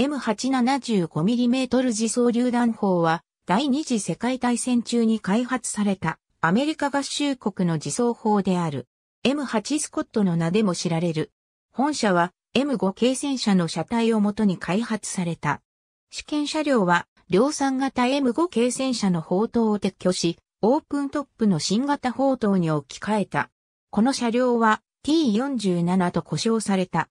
M875mm 自走榴弾砲は第二次世界大戦中に開発されたアメリカ合衆国の自走砲である M8 スコットの名でも知られる。本社は M5 軽戦車の車体をもとに開発された。試験車両は量産型 M5 軽戦車の砲塔を撤去し、オープントップの新型砲塔に置き換えた。この車両は T47 と呼称された。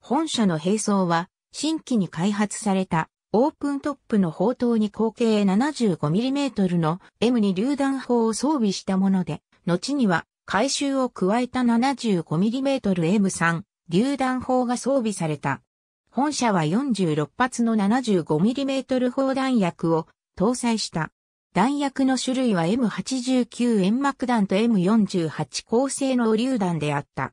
本社の並走は新規に開発されたオープントップの砲塔に口径 75mm の M2 榴弾砲を装備したもので、後には回収を加えた 75mmM3 榴弾砲が装備された。本社は46発の 75mm 砲弾薬を搭載した。弾薬の種類は M89 円幕弾と M48 構成の榴弾であった。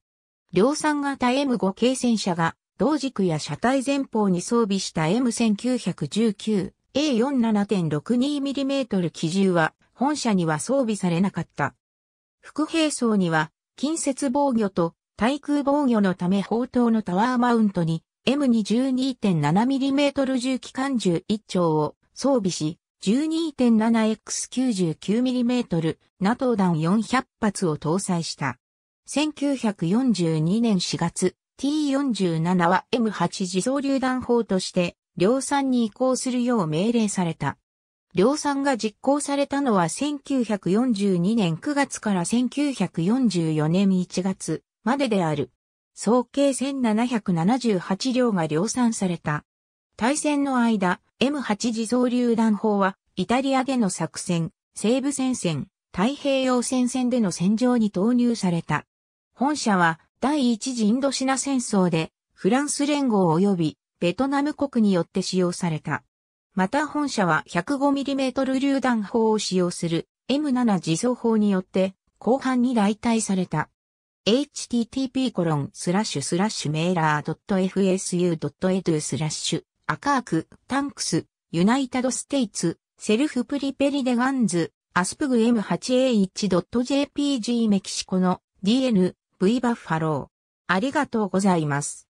量産型 M5 系戦車が同軸や車体前方に装備した M1919 A47.62mm 機銃は本社には装備されなかった。副兵装には近接防御と対空防御のため砲塔のタワーマウントに M22.7mm 重機関銃1丁を装備し、12.7x99mm ナトー弾400発を搭載した。1942年4月、T47 は M8 自走榴弾砲として量産に移行するよう命令された。量産が実行されたのは1942年9月から1944年1月までである。総計1778両が量産された。対戦の間、M8 自走榴弾砲は、イタリアでの作戦、西部戦線、太平洋戦線での戦場に投入された。本社は、第一次インドシナ戦争でフランス連合及びベトナム国によって使用された。また本社は 105mm 榴弾砲を使用する M7 自走砲によって後半に代替された。http コロンスラッシュスラッシュメーラー .fsu.edu スラッシュアカークタンクスユナイタドステイツセルフプリペリデガンズアスプグ M8A1.jpg メキシコの DN V バッファロー。ありがとうございます。